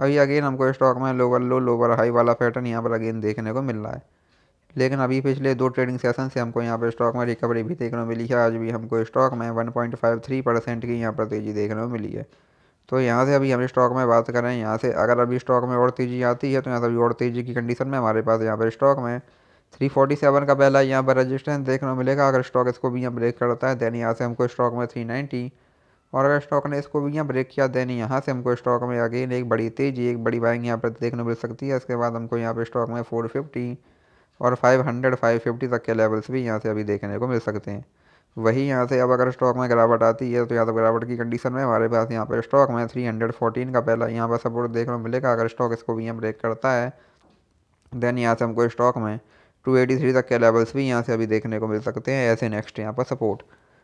अभी अगेन हमको स्टॉक में लोअर लो लोअर हाई वाला पैटर्न यहाँ पर अगेन देखने को मिल रहा है लेकिन अभी पिछले दो ट्रेडिंग सेशन से हमको यहाँ पर स्टॉक में रिकवरी भी देखने को मिली है आज भी हमको स्टॉक में थ्री परसेंट की यहाँ पर तेज़ी देखने को मिली है तो यहाँ से अभी हम स्टॉक में बात करें यहाँ से अगर अभी स्टॉक में और तेज़ी आती है तो यहाँ से अभी और तेज़ी की कंडीशन में हमारे पास यहाँ पर स्टॉक में थ्री सेवन का पहला यहाँ पर रजिस्टेंस देखने को मिलेगा अगर स्टॉक इसको भी यहाँ ब्रेक करता है देन यहाँ से हमको स्टॉक में थ्री नाइन्टी और अगर स्टॉक ने इसको भी यहाँ ब्रेक किया देन यहाँ से हमको स्टॉक में अगेन एक बड़ी तेजी एक बड़ी बाइंग यहाँ पर देखने मिल सकती है इसके बाद हमको यहाँ पर स्टॉक में फोर फिफ्टी और फाइव हंड्रेड फाइव फिफ्टी तक के लेवल्स भी यहाँ से अभी देखने को मिल सकते हैं वही यहाँ से अब अगर स्टॉक में गिरावट आती है तो यहाँ तो गिरावट की कंडीशन में हमारे पास यहाँ पर स्टॉक में थ्री हंड्रेड फोर्टीन का पहला यहाँ पर सपोर्ट देखने को मिलेगा अगर स्टॉक इसको भी यहाँ ब्रेक करता है देन यहाँ से हमको स्टॉक में टू एटी थ्री तक के लेवल्स भी यहाँ से अभी देखने को मिल सकते हैं ऐसे नेक्स्ट यहाँ पर सपोर्ट